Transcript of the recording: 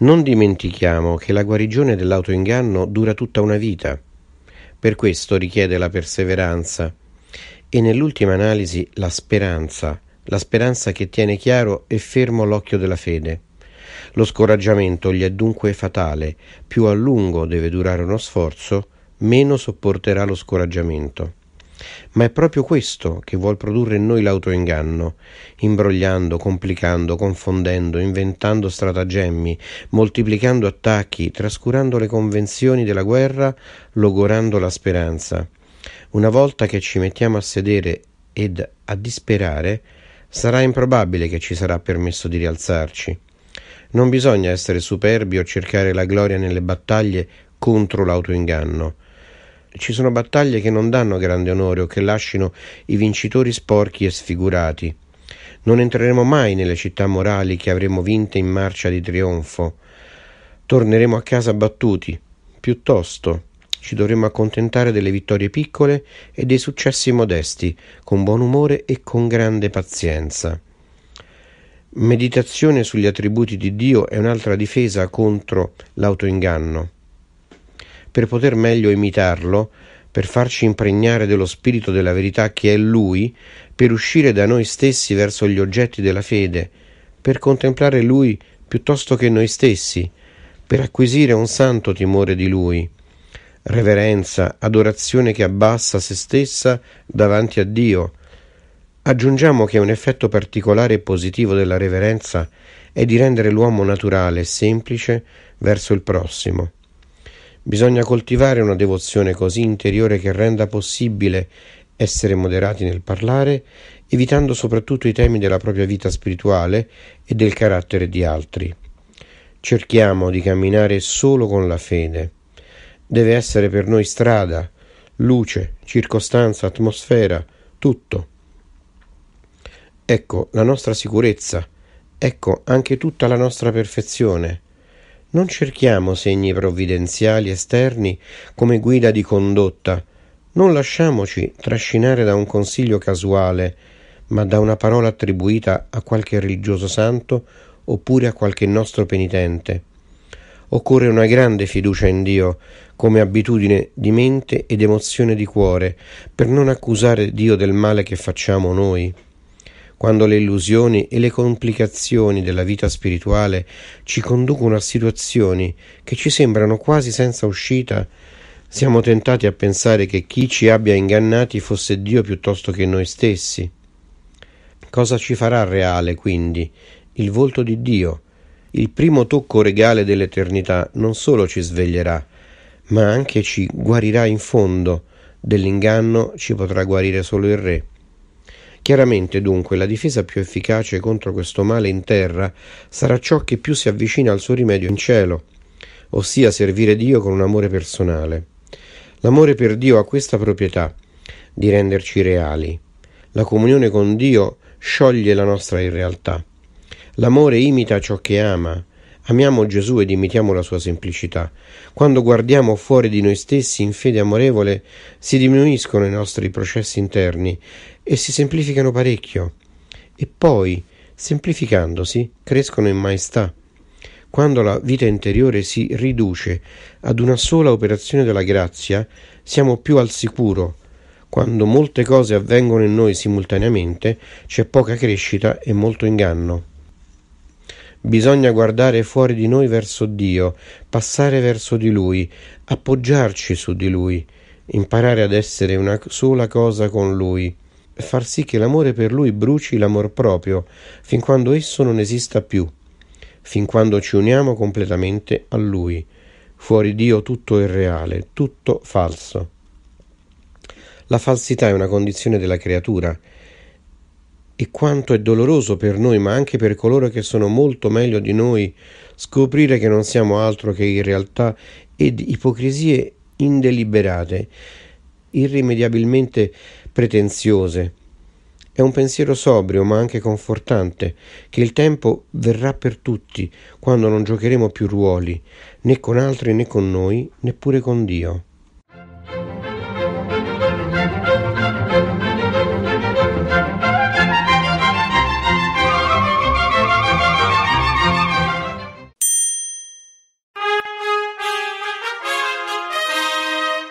Non dimentichiamo che la guarigione dell'autoinganno dura tutta una vita. Per questo richiede la perseveranza e nell'ultima analisi la speranza, la speranza che tiene chiaro e fermo l'occhio della fede. Lo scoraggiamento gli è dunque fatale, più a lungo deve durare uno sforzo, meno sopporterà lo scoraggiamento. Ma è proprio questo che vuol produrre in noi l'autoinganno, imbrogliando, complicando, confondendo, inventando stratagemmi, moltiplicando attacchi, trascurando le convenzioni della guerra, logorando la speranza. Una volta che ci mettiamo a sedere ed a disperare, sarà improbabile che ci sarà permesso di rialzarci. Non bisogna essere superbi o cercare la gloria nelle battaglie contro l'autoinganno ci sono battaglie che non danno grande onore o che lasciano i vincitori sporchi e sfigurati. Non entreremo mai nelle città morali che avremo vinte in marcia di trionfo. Torneremo a casa battuti. Piuttosto ci dovremo accontentare delle vittorie piccole e dei successi modesti, con buon umore e con grande pazienza. Meditazione sugli attributi di Dio è un'altra difesa contro l'autoinganno per poter meglio imitarlo, per farci impregnare dello spirito della verità che è Lui, per uscire da noi stessi verso gli oggetti della fede, per contemplare Lui piuttosto che noi stessi, per acquisire un santo timore di Lui, reverenza, adorazione che abbassa se stessa davanti a Dio. Aggiungiamo che un effetto particolare e positivo della reverenza è di rendere l'uomo naturale e semplice verso il prossimo. Bisogna coltivare una devozione così interiore che renda possibile essere moderati nel parlare, evitando soprattutto i temi della propria vita spirituale e del carattere di altri. Cerchiamo di camminare solo con la fede. Deve essere per noi strada, luce, circostanza, atmosfera, tutto. Ecco la nostra sicurezza, ecco anche tutta la nostra perfezione. Non cerchiamo segni provvidenziali esterni come guida di condotta, non lasciamoci trascinare da un consiglio casuale, ma da una parola attribuita a qualche religioso santo oppure a qualche nostro penitente. Occorre una grande fiducia in Dio, come abitudine di mente ed emozione di cuore, per non accusare Dio del male che facciamo noi quando le illusioni e le complicazioni della vita spirituale ci conducono a situazioni che ci sembrano quasi senza uscita, siamo tentati a pensare che chi ci abbia ingannati fosse Dio piuttosto che noi stessi. Cosa ci farà reale, quindi, il volto di Dio? Il primo tocco regale dell'eternità non solo ci sveglierà, ma anche ci guarirà in fondo. Dell'inganno ci potrà guarire solo il Re. Chiaramente dunque la difesa più efficace contro questo male in terra sarà ciò che più si avvicina al suo rimedio in cielo, ossia servire Dio con un amore personale. L'amore per Dio ha questa proprietà di renderci reali. La comunione con Dio scioglie la nostra irrealtà. L'amore imita ciò che ama, Amiamo Gesù ed imitiamo la sua semplicità. Quando guardiamo fuori di noi stessi in fede amorevole, si diminuiscono i nostri processi interni e si semplificano parecchio. E poi, semplificandosi, crescono in maestà. Quando la vita interiore si riduce ad una sola operazione della grazia, siamo più al sicuro. Quando molte cose avvengono in noi simultaneamente, c'è poca crescita e molto inganno. Bisogna guardare fuori di noi verso Dio, passare verso di Lui, appoggiarci su di Lui, imparare ad essere una sola cosa con Lui, far sì che l'amore per Lui bruci l'amor proprio, fin quando esso non esista più, fin quando ci uniamo completamente a Lui. Fuori Dio tutto è reale, tutto falso. La falsità è una condizione della creatura, e quanto è doloroso per noi, ma anche per coloro che sono molto meglio di noi, scoprire che non siamo altro che in realtà ed ipocrisie indeliberate, irrimediabilmente pretenziose. È un pensiero sobrio ma anche confortante, che il tempo verrà per tutti, quando non giocheremo più ruoli, né con altri né con noi, neppure con Dio.